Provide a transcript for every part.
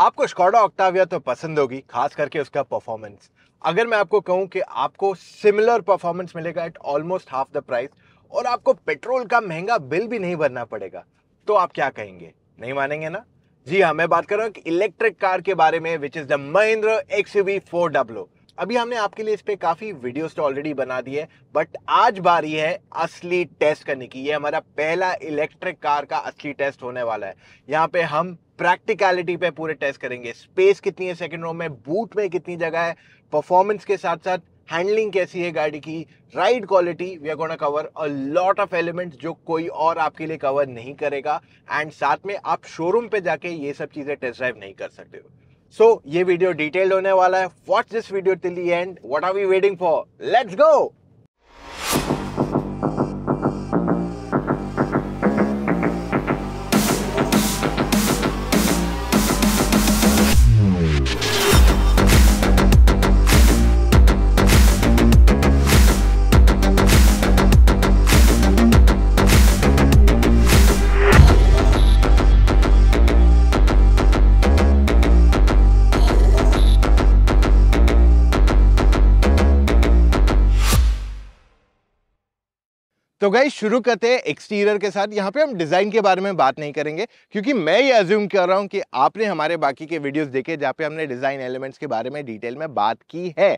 आपको Skoda Octavia तो पसंद होगी खास करके उसका परफॉर्मेंस अगर मैं आपको कहूं कि आपको सिमिलर परफॉर्मेंस मिलेगा at almost half the price और आपको पेट्रोल का महंगा बिल भी नहीं भरना पड़ेगा तो आप क्या कहेंगे नहीं मानेंगे ना जी हाँ मैं बात कर रहा हूँ इलेक्ट्रिक कार के बारे में which is the Mahindra X V four W अभी हमने आपके लिए इस पर काफी वीडियोस तो ऑलरेडी बना दिए बट आज बारी है असली टेस्ट करने की ये हमारा पहला इलेक्ट्रिक कार का असली टेस्ट होने वाला है यहाँ पे हम प्रैक्टिकलिटी पे पूरे टेस्ट करेंगे स्पेस कितनी है सेकेंड रो में बूट में कितनी जगह है परफॉर्मेंस के साथ साथ हैंडलिंग कैसी है गाड़ी की ride quality we are gonna cover a lot of elements जो कोई और आपके लिए कवर नहीं करेगा एंड साथ में आप शोरूम पे जाके ये सब चीज़ें टेस्ट ड्राइव नहीं कर सकते हो सो so, ये वीडियो डिटेल्ड होने वाला है watch this video till the end what are we waiting for let's go तो गई शुरू करते हैं एक्सटीरियर के साथ यहाँ पे हम डिज़ाइन के बारे में बात नहीं करेंगे क्योंकि मैं ये अज्यूम कर रहा हूँ कि आपने हमारे बाकी के वीडियोस देखे जहाँ पे हमने डिज़ाइन एलिमेंट्स के बारे में डिटेल में बात की है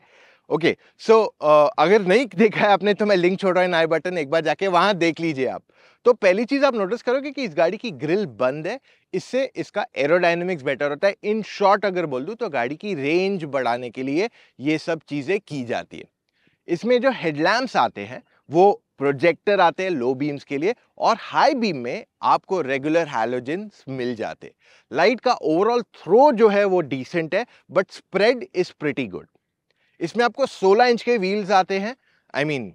okay okay, so so, uh, अगर नहीं देखा है आपने तो मैं लिंक छोड़ रहा हूँ आई बटन एक बार जाके वहाँ देख लीजिए आप तो पहली चीज़ आप नोटिस करोगे कि इस गाड़ी की ग्रिल बंद है इससे इसका एरोडाइनमिक्स बेटर होता है इन शॉर्ट अगर बोल दूँ तो गाड़ी की रेंज बढ़ाने के लिए ये सब चीज़ें की जाती है इसमें जो हेडलैम्प्स आते हैं वो प्रोजेक्टर आते हैं लो बीम्स के लिए और हाई बीम में आपको रेगुलर हैलोजेंस मिल जाते लाइट का ओवरऑल थ्रो जो है वो डिसेंट है but spread is pretty good इसमें आपको 16 इंच के व्हील्स आते हैं I mean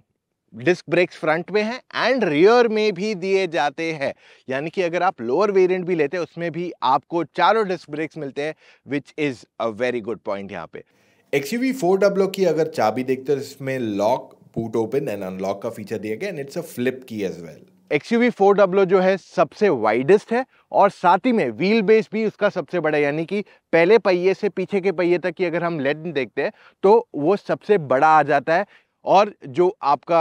disc brakes front में है एंड रियर में भी दिए जाते हैं यानी कि अगर आप लोअर वेरिएंट भी लेते हैं उसमें भी आपको चारों डिस्क ब्रेक्स मिलते हैं which is a very good point यहाँ पे एक्स यू की अगर चाबी देखते हो इसमें lock boot open and unlock का फीचर दिया गया and it's a flip key as well XUV 4W जो है सबसे वाइडेस्ट है और साथ ही में व्हील बेस भी उसका सबसे बड़ा यानी कि पहले पहिए से पीछे के पहिए तक की अगर हम लेंथ देखते हैं तो वो सबसे बड़ा आ जाता है और जो आपका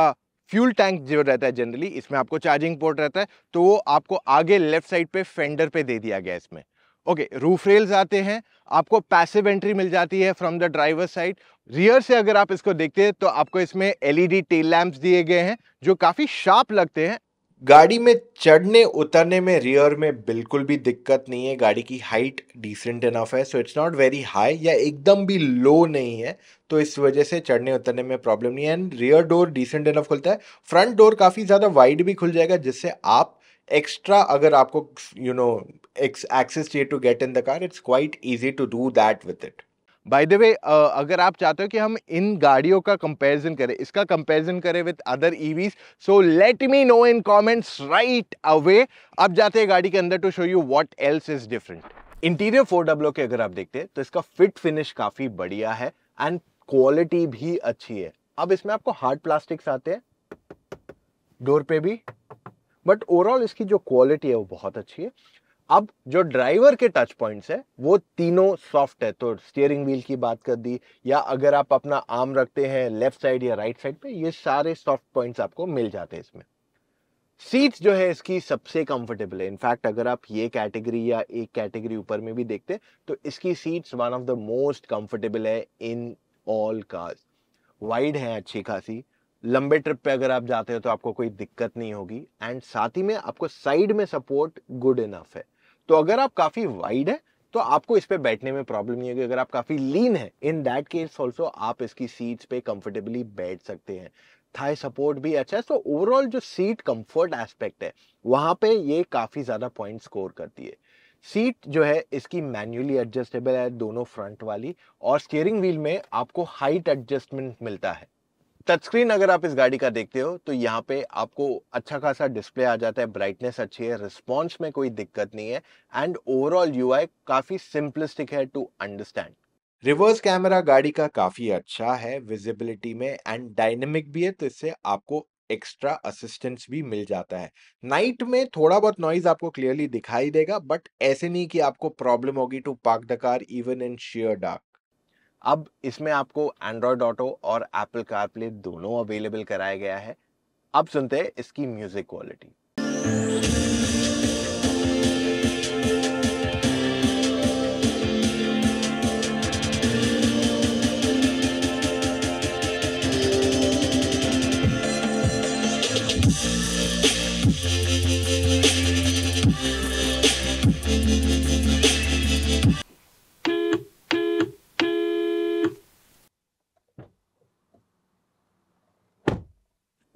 फ्यूल टैंक जो रहता है जनरली इसमें आपको चार्जिंग पोर्ट रहता है तो वो आपको आगे लेफ्ट साइड पे फेंडर पे दे दिया गया इसमें ओके रूफ रेल्स आते हैं आपको पैसिव एंट्री मिल जाती है from the driver side rear से अगर आप इसको देखते हैं तो आपको इसमें एलईडी टेल लैम्प्स दिए गए हैं जो काफ़ी शार्प लगते हैं गाड़ी में चढ़ने उतरने में रियर में बिल्कुल भी दिक्कत नहीं है गाड़ी की हाइट डिसेंट इनफ है so it's not very high या एकदम भी लो नहीं है तो इस वजह से चढ़ने उतरने में प्रॉब्लम नहीं है and rear door decent enough खुलता है फ्रंट डोर काफ़ी ज़्यादा वाइड भी खुल जाएगा जिससे आप एक्स्ट्रा अगर आपको यू नो एक्सेस चाहिए to get in the car it's quite easy to do that with it by the way अगर आप चाहते हो कि हम इन गाड़ियों का कंपैरिजन करें इसका कंपैरिजन करें with other EVs so let me know in comments right away अब जाते हैं गाड़ी के अंदर to show you what else is different interior four W के अगर आप देखते हैं तो इसका फिट फिनिश काफ़ी बढ़िया है एंड क्वालिटी भी अच्छी है अब इसमें आपको हार्ड प्लास्टिक्स आते हैं डोर पे भी बट ओवरऑल इसकी जो क्वालिटी है वो बहुत अच्छी है अब जो ड्राइवर के टच पॉइंट्स है वो तीनों सॉफ्ट है तो स्टीयरिंग व्हील की बात कर दी या अगर आप अपना आर्म रखते हैं लेफ्ट साइड या राइट साइड पे ये सारे सॉफ्ट पॉइंट्स आपको मिल जाते हैं इसमें सीट्स जो है इसकी सबसे कंफर्टेबल है इनफैक्ट अगर आप ये कैटेगरी या एक कैटेगरी ऊपर में भी देखते हैं तो इसकी seats one of the most comfortable है इन ऑल कार्स वाइड है अच्छी खासी लंबे ट्रिप पे अगर आप जाते हो तो आपको कोई दिक्कत नहीं होगी एंड साथ ही में आपको साइड में सपोर्ट गुड इनफ है तो अगर आप काफ़ी वाइड है तो आपको इस पे बैठने में प्रॉब्लम नहीं होगी अगर आप काफ़ी लीन है इन दैट केस ऑल्सो आप इसकी सीट्स पे कंफर्टेबली बैठ सकते हैं थाई सपोर्ट भी अच्छा है सो ओवरऑल जो सीट कंफर्ट एस्पेक्ट है वहां पे ये काफ़ी ज़्यादा पॉइंट स्कोर करती है सीट जो है इसकी मैन्युअली एडजस्टेबल है दोनों फ्रंट वाली और स्टीयरिंग व्हील में आपको हाइट एडजस्टमेंट मिलता है टच स्क्रीन अगर आप इस गाड़ी का देखते हो तो यहाँ पे आपको अच्छा खासा डिस्प्ले आ जाता है ब्राइटनेस अच्छी है रिस्पॉन्स में कोई दिक्कत नहीं है एंड ओवरऑल यू काफ़ी सिंपलिस्टिक है टू अंडरस्टैंड रिवर्स कैमरा गाड़ी का काफ़ी अच्छा है विजिबिलिटी में एंड डायनेमिक भी है तो इससे आपको एक्स्ट्रा असिस्टेंस भी मिल जाता है नाइट में थोड़ा बहुत नॉइज आपको क्लियरली दिखाई देगा बट ऐसे नहीं कि आपको प्रॉब्लम होगी to park the car even in sheer dark अब इसमें आपको एंड्रॉयड ऑटो और एप्पल कारप्ले दोनों अवेलेबल कराया गया है अब सुनते हैं इसकी म्यूज़िक क्वालिटी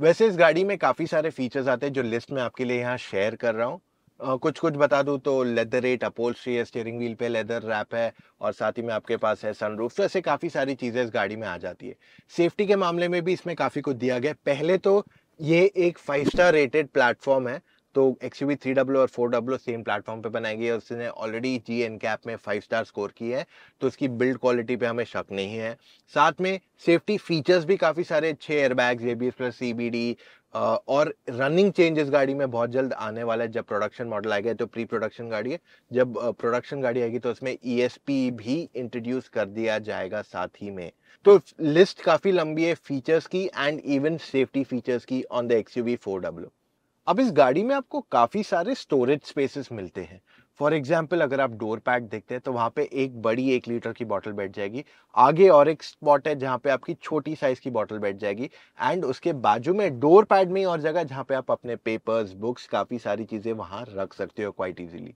वैसे इस गाड़ी में काफ़ी सारे फीचर्स आते हैं जो लिस्ट में आपके लिए यहाँ शेयर कर रहा हूँ कुछ कुछ बता दूँ तो लेदर एट अपोल्स्ट्री है स्टेयरिंग व्हील पे लेदर रैप है और साथ ही में आपके पास है सनरूफ तो ऐसे काफ़ी सारी चीज़ें इस गाड़ी में आ जाती है सेफ्टी के मामले में भी इसमें काफ़ी कुछ दिया गया पहले तो ये एक फाइव स्टार रेटेड प्लेटफॉर्म है तो एक्स यू थ्री डब्ल्यू और फोर डब्ल्यू सेम प्लेटफॉर्म पे बनाएगी और उसने ऑलरेडी जी एन कैप में फाइव स्टार स्कोर की है तो उसकी बिल्ड क्वालिटी पे हमें शक नहीं है साथ में सेफ्टी फीचर्स भी काफ़ी सारे अच्छे airbags A B S plus C B D और रनिंग चेंजेस गाड़ी में बहुत जल्द आने वाला है जब प्रोडक्शन मॉडल आएगा तो प्री प्रोडक्शन गाड़ी है जब प्रोडक्शन गाड़ी आएगी तो उसमें ई e भी इंट्रोड्यूस कर दिया जाएगा साथ ही में तो लिस्ट काफ़ी लंबी है फीचर्स की एंड इवन सेफ्टी फीचर्स की on the X U V four W अब इस गाड़ी में आपको काफ़ी सारे स्टोरेज स्पेसेस मिलते हैं फॉर एग्जाम्पल अगर आप डोर पैड देखते हैं तो वहाँ पे एक बड़ी एक लीटर की बॉटल बैठ जाएगी आगे और एक स्पॉट है जहाँ पे आपकी छोटी साइज की बॉटल बैठ जाएगी एंड उसके बाजू में डोर पैड में और जगह जहाँ पे आप अपने पेपर्स बुक्स काफ़ी सारी चीज़ें वहाँ रख सकते हो क्वाइट ईजिली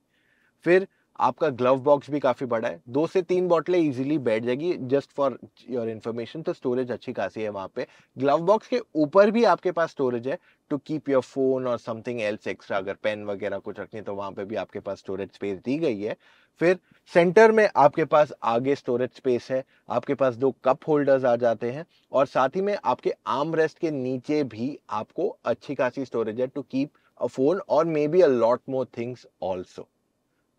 फिर आपका ग्लव बॉक्स भी काफ़ी बड़ा है दो से तीन बॉटलें इजीली बैठ जाएगी जस्ट फॉर योर इन्फॉर्मेशन तो स्टोरेज अच्छी खासी है वहाँ पे ग्लव बॉक्स के ऊपर भी आपके पास स्टोरेज है टू कीप योर फोन और समथिंग एल्स एक्स्ट्रा अगर पेन वगैरह कुछ रखनी तो वहाँ पे भी आपके पास स्टोरेज स्पेस दी गई है फिर सेंटर में आपके पास आगे स्टोरेज स्पेस है आपके पास दो कप होल्डर्स आ जाते हैं और साथ ही में आपके आर्म रेस्ट के नीचे भी आपको अच्छी खासी स्टोरेज है टू कीप अ फोन और maybe a lot more things also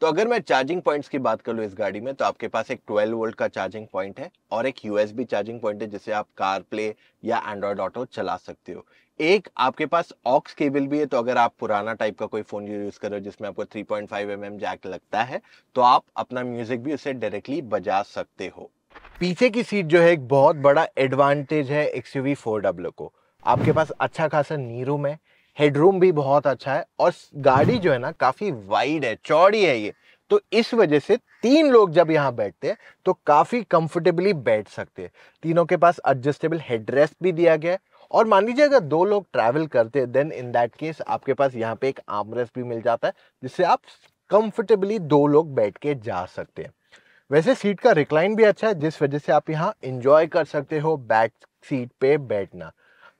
तो अगर मैं चार्जिंग पॉइंट्स की बात कर लूँ इस गाड़ी में तो आपके पास एक 12 वोल्ट का चार्जिंग पॉइंट है और एक यूएसबी चार्जिंग पॉइंट है जिसे आप कार प्ले या एंड्रॉयड ऑटो चला सकते हो एक आपके पास ऑक्स केबल भी है तो अगर आप पुराना टाइप का कोई फोन यूज कर रहे हो जिसमें आपको 3.5 पॉइंट mm जैक लगता है तो आप अपना म्यूजिक भी उसे डायरेक्टली बजा सकते हो पीछे की सीट जो है एक बहुत बड़ा एडवांटेज है एक्स यू को आपके पास अच्छा खासा नीरूम है हेडरूम भी बहुत अच्छा है और गाड़ी हम्म। जो है ना काफ़ी वाइड है चौड़ी है ये तो इस वजह से तीन लोग जब यहाँ बैठते हैं तो काफ़ी कंफर्टेबली बैठ सकते हैं तीनों के पास एडजस्टेबल हेडरेस्ट भी दिया गया है और मान लीजिए अगर दो लोग ट्रैवल करते हैं देन इन दैट केस आपके पास यहाँ पे एक आमरेस्ट भी मिल जाता है जिससे आप कंफर्टेबली दो लोग बैठ के जा सकते हैं वैसे सीट का रिक्लाइन भी अच्छा है जिस वजह से आप यहाँ इंजॉय कर सकते हो बैक सीट पे बैठना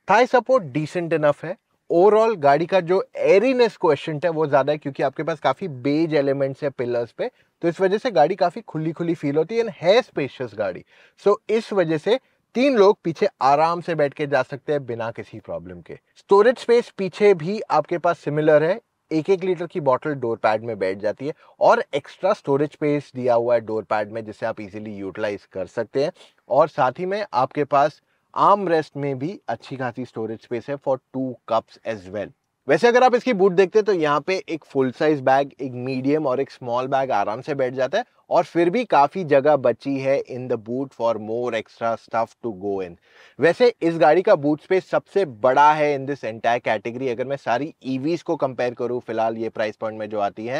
थाई सपोर्ट डिसेंट इनफ है ओवरऑल गाड़ी का जो एरीनेस क्वेश्चन है वो ज़्यादा है क्योंकि आपके पास काफ़ी बेज एलिमेंट्स है पिलर्स पे तो इस वजह से गाड़ी काफ़ी खुली खुली फील होती है एंड है स्पेशियस गाड़ी सो so, इस वजह से तीन लोग पीछे आराम से बैठ के जा सकते हैं बिना किसी प्रॉब्लम के स्टोरेज स्पेस पीछे भी आपके पास सिमिलर है एक एक लीटर की बॉटल डोर पैड में बैठ जाती है और एक्स्ट्रा स्टोरेज स्पेस दिया हुआ है डोर पैड में जिसे आप इजीली यूटिलाइज कर सकते हैं और साथ ही में आपके पास आर्म रेस्ट में भी अच्छी खासी स्टोरेज स्पेस है for two cups as well वैसे अगर आप इसकी बूट देखते हैं तो यहाँ पे एक फुल साइज बैग एक मीडियम और एक स्मॉल बैग आराम से बैठ जाता है और फिर भी काफ़ी जगह बची है in the boot for more extra stuff to go in वैसे इस गाड़ी का बूट स्पेस सबसे बड़ा है इन दिस एंटायर कैटेगरी अगर मैं सारी ईवीज e को कंपेयर करूँ फिलहाल ये प्राइस पॉइंट में जो आती है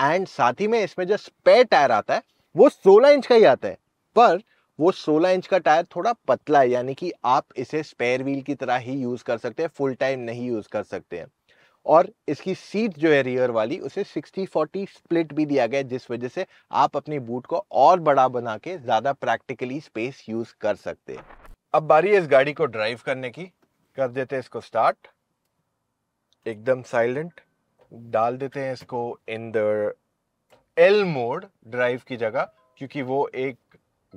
एंड साथ ही में इसमें जो स्पेयर टायर आता है वो सोलह इंच का ही आता है पर वो 16 इंच का टायर थोड़ा पतला है यानी कि आप इसे स्पेयर व्हील की तरह ही यूज़ कर सकते हैं फुल टाइम नहीं यूज़ कर सकते हैं और इसकी सीट जो है रियर वाली उसे 60-40 स्प्लिट भी दिया गया है जिस वजह से आप अपनी बूट को और बड़ा बना के ज़्यादा प्रैक्टिकली स्पेस यूज़ कर सकते हैं अब बारी है इस गाड़ी को ड्राइव करने की कर देते हैं इसको स्टार्ट एकदम साइलेंट डाल देते हैं इसको in the L mode drive की जगह क्योंकि वो एक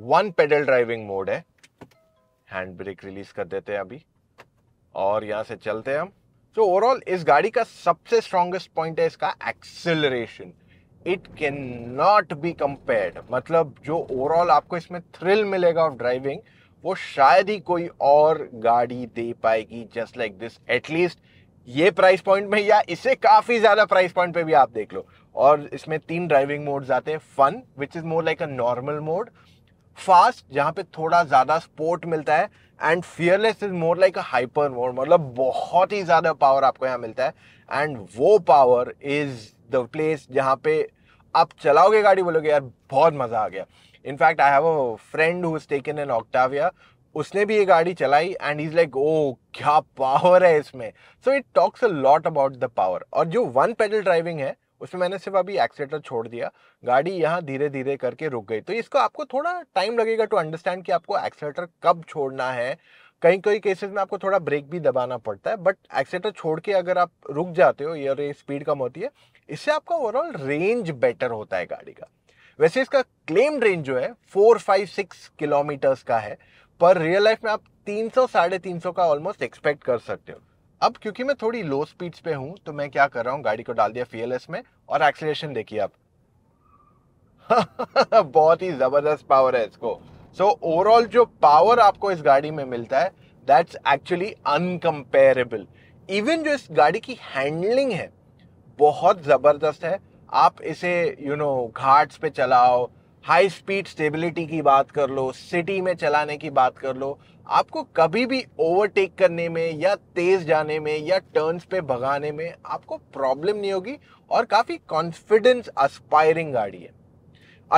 वन पेडल ड्राइविंग मोड है हैंड ब्रेक रिलीज कर देते हैं अभी और यहां से चलते हैं हम तो ओवरऑल इस गाड़ी का सबसे स्ट्रॉन्गेस्ट पॉइंट है इसका acceleration it can not be compared मतलब जो ओवरऑल आपको इसमें थ्रिल मिलेगा ऑफ ड्राइविंग वो शायद ही कोई और गाड़ी दे पाएगी जस्ट लाइक दिस एटलीस्ट ये प्राइस पॉइंट में या इसे काफ़ी ज़्यादा प्राइस पॉइंट पे भी आप देख लो और इसमें तीन ड्राइविंग मोड्स आते हैं fun which is more like a normal mode fast जहाँ पे थोड़ा ज़्यादा स्पोर्ट मिलता है and fearless is more like a hyper mode मतलब बहुत ही ज़्यादा पावर आपको यहाँ मिलता है एंड वो पावर इज़ द प्लेस जहाँ पे आप चलाओगे गाड़ी बोलोगे यार बहुत मज़ा आ गया in fact I have a friend who is taken an Octavia उसने भी ये गाड़ी चलाई एंड इज़ लाइक ओ क्या पावर है इसमें so it talks a lot about the power और जो वन पेडल ड्राइविंग है उसमें मैंने सिर्फ अभी एक्सीटर छोड़ दिया गाड़ी यहाँ धीरे धीरे करके रुक गई तो इसको आपको थोड़ा टाइम लगेगा टू अंडरस्टैंड कि आपको एक्सीटर कब छोड़ना है कहीं कई केसेस में आपको थोड़ा ब्रेक भी दबाना पड़ता है बट एक्सीटर छोड़ के अगर आप रुक जाते हो या स्पीड कम होती है इससे आपका ओवरऑल रेंज बेटर होता है गाड़ी का वैसे इसका क्लेम रेंज जो है फोर फाइव सिक्स किलोमीटर्स का है पर रियल लाइफ में आप तीन सौ साढ़े तीन सौ का ऑलमोस्ट एक्सपेक्ट कर सकते हो अब क्योंकि मैं थोड़ी लो स्पीड्स पे हूं तो मैं क्या कर रहा हूं गाड़ी को डाल दिया फीएलएस में और एक्सलेशन देखिए आप बहुत ही ज़बरदस्त पावर है इसको सो so, ओवरऑल जो पावर आपको इस गाड़ी में मिलता है दैट्स एक्चुअली अनकम्पेरेबल इवन जो इस गाड़ी की हैंडलिंग है बहुत ज़बरदस्त है आप इसे you you know know, ghats पे चलाओ हाई स्पीड स्टेबिलिटी की बात कर लो सिटी में चलाने की बात कर लो आपको कभी भी ओवरटेक करने में या तेज जाने में या टर्न्स पे भगाने में आपको प्रॉब्लम नहीं होगी और काफ़ी कॉन्फिडेंस अस्पायरिंग गाड़ी है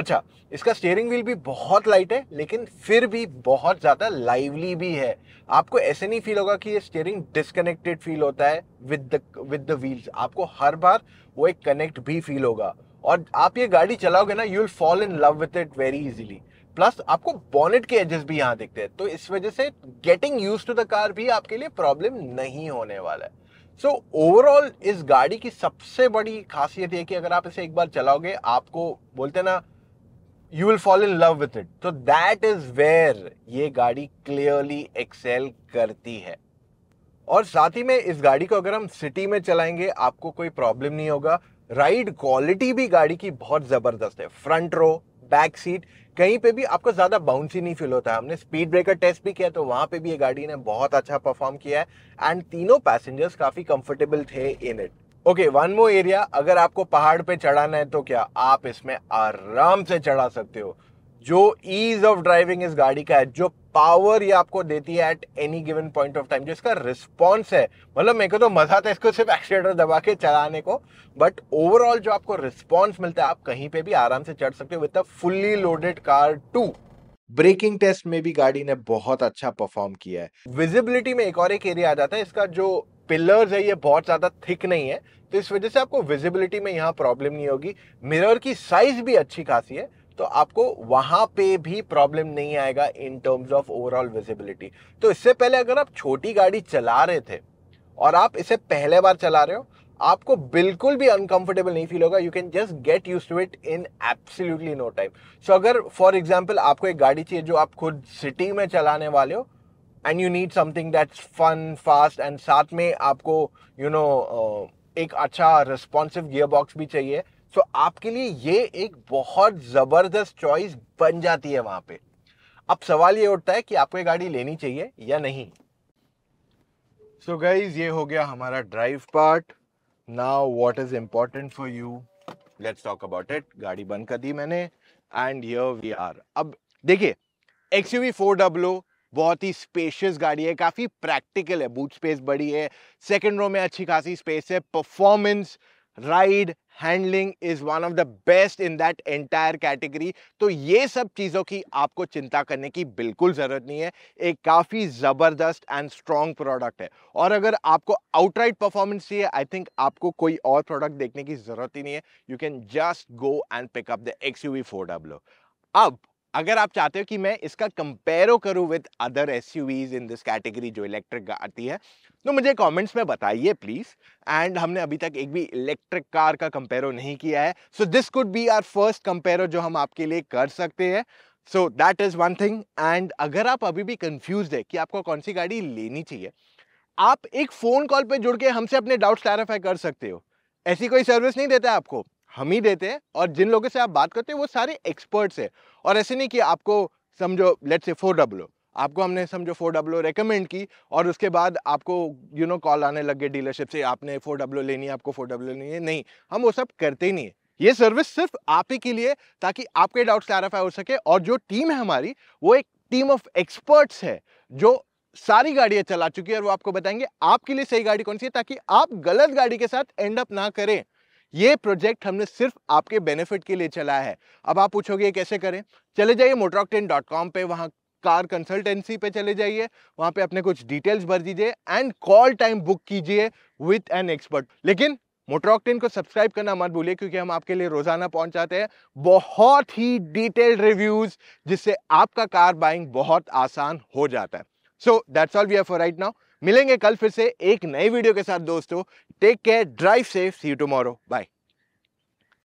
अच्छा इसका स्टेयरिंग व्हील भी बहुत लाइट है लेकिन फिर भी बहुत ज़्यादा लाइवली भी है आपको ऐसे नहीं फील होगा कि ये स्टेयरिंग डिसकनेक्टेड फील होता है with the with the wheels आपको हर बार वो एक कनेक्ट भी फील होगा और आप ये गाड़ी चलाओगे ना you will fall in love with it very easily plus आपको बॉनेट के एजेस भी यहाँ दिखते हैं तो इस वजह से getting used to the car भी आपके लिए प्रॉब्लम नहीं होने वाला है सो so, ओवरऑल इस गाड़ी की सबसे बड़ी खासियत यह कि अगर आप इसे एक बार चलाओगे आपको बोलते ना you will fall in love with it तो दैट इज वेयर ये गाड़ी क्लियरली एक्सेल करती है और साथ ही में इस गाड़ी को अगर हम सिटी में चलाएंगे आपको कोई प्रॉब्लम नहीं होगा राइड क्वालिटी भी गाड़ी की बहुत ज़बरदस्त है फ्रंट रो बैक सीट कहीं पे भी आपको ज़्यादा बाउंस ही नहीं फील होता है हमने स्पीड ब्रेकर टेस्ट भी किया तो वहां पे भी ये गाड़ी ने बहुत अच्छा परफॉर्म किया है एंड तीनों पैसेंजर्स काफ़ी कंफर्टेबल थे in it okay one more area अगर आपको पहाड़ पे चढ़ाना है तो क्या आप इसमें आराम से चढ़ा सकते हो जो ईज ऑफ ड्राइविंग इस गाड़ी का है जो पावर ये आपको देती है at any given point of time जो इसका रिस्पॉन्स है मतलब मेरे को तो मजा है इसको सिर्फ एक्सीटर दबा के चलाने को बट ओवरऑल जो आपको रिस्पॉन्स मिलता है आप कहीं पे भी आराम से चढ़ सकते हो with a fully loaded car two braking test में भी गाड़ी ने बहुत अच्छा परफॉर्म किया है विजिबिलिटी में एक और एक एरिया आ जाता है इसका जो पिलर्स है ये बहुत ज़्यादा थिक नहीं है तो इस वजह से आपको विजिबिलिटी में यहाँ प्रॉब्लम नहीं होगी मिरर की साइज भी अच्छी खासी है तो आपको वहां पे भी प्रॉब्लम नहीं आएगा in terms of overall visibility तो इससे पहले अगर आप छोटी गाड़ी चला रहे थे और आप इसे पहले बार चला रहे हो आपको बिल्कुल भी अनकंफर्टेबल नहीं फील होगा you can just get used to it in absolutely no time so अगर फॉर एग्जाम्पल आपको एक गाड़ी चाहिए जो आप खुद सिटी में चलाने वाले हो and you need something that's fun fast and साथ में आपको यू you नो know, एक अच्छा रिस्पॉन्सिव गियर बॉक्स भी चाहिए सो आपके लिए ये एक बहुत ज़बरदस्त चॉइस बन जाती है वहाँ पे अब सवाल ये उठता है कि आपको ये गाड़ी लेनी चाहिए या नहीं सो so गाइज ये हो गया हमारा drive part now what is important for you let's talk about it गाड़ी बंद कर दी मैंने एंड हियर वी आर अब देखिए X U V four double o बहुत ही स्पेशियस गाड़ी है काफ़ी प्रैक्टिकल है बूट स्पेस बड़ी है सेकेंड रो में अच्छी खासी स्पेस है performance ride handling is one of the best in that entire category तो ये सब चीज़ों की आपको चिंता करने की बिल्कुल ज़रूरत नहीं है एक काफ़ी ज़बरदस्त एंड स्ट्रॉन्ग प्रोडक्ट है और अगर आपको आउटराइट परफॉर्मेंस चाहिए आई थिंक आपको कोई और प्रोडक्ट देखने की ज़रूरत ही नहीं है you can just go and pick up the X U V four W अब अगर आप चाहते हो कि मैं इसका कंपेयर करूं with others in this category जो इलेक्ट्रिक आती है तो मुझे कमेंट्स में बताइए प्लीज़ एंड हमने अभी तक एक भी इलेक्ट्रिक कार का कंपेयर नहीं किया है so this could be our first compare जो हम आपके लिए कर सकते हैं so that is one thing and अगर आप अभी भी कंफ्यूज है कि आपको कौन सी गाड़ी लेनी चाहिए आप एक फ़ोन कॉल पर जुड़ के हमसे अपने डाउट्स क्लैरिफाई कर सकते हो ऐसी कोई सर्विस नहीं देता है आपको हम ही देते हैं और जिन लोगों से आप बात करते हैं वो सारे एक्सपर्ट्स हैं और ऐसे नहीं कि आपको समझो लेट से फोर डब्लो आपको हमने समझो फोर डब्लो रिकमेंड की और उसके बाद आपको यू नो कॉल आने लग गए डीलरशिप से आपने फोर डब्लो लेनी है आपको फोर डब्लो लेनी है नहीं हम वो सब करते ही नहीं है ये सर्विस सिर्फ आप ही के लिए ताकि आपके डाउट्स क्लैरिफाई हो सके और जो टीम है हमारी वो एक टीम ऑफ एक्सपर्ट्स है जो सारी गाड़ियाँ चला चुकी है और वो आपको बताएंगे आपके लिए सही गाड़ी कौन सी है ताकि आप गलत गाड़ी के साथ एंड अप ना करें ये प्रोजेक्ट हमने सिर्फ आपके बेनिफिट के लिए चलाया है अब आप पूछोगे कैसे करें चले जाइए मोटरॉकटेन डॉट कॉम पर वहाँ कार कंसल्टेंसी पे चले जाइए वहाँ पे अपने कुछ डिटेल्स भर दीजिए एंड कॉल टाइम बुक कीजिए विथ एन एक्सपर्ट लेकिन मोटरॉकटेन को सब्सक्राइब करना मत भूलिए क्योंकि हम आपके लिए रोजाना पहुंचाते हैं बहुत ही डिटेल्ड रिव्यूज जिससे आपका कार बाइंग बहुत आसान हो जाता है so that's all we have for right now मिलेंगे कल फिर से एक नए वीडियो के साथ दोस्तों Take care, drive safe, see you tomorrow. Bye.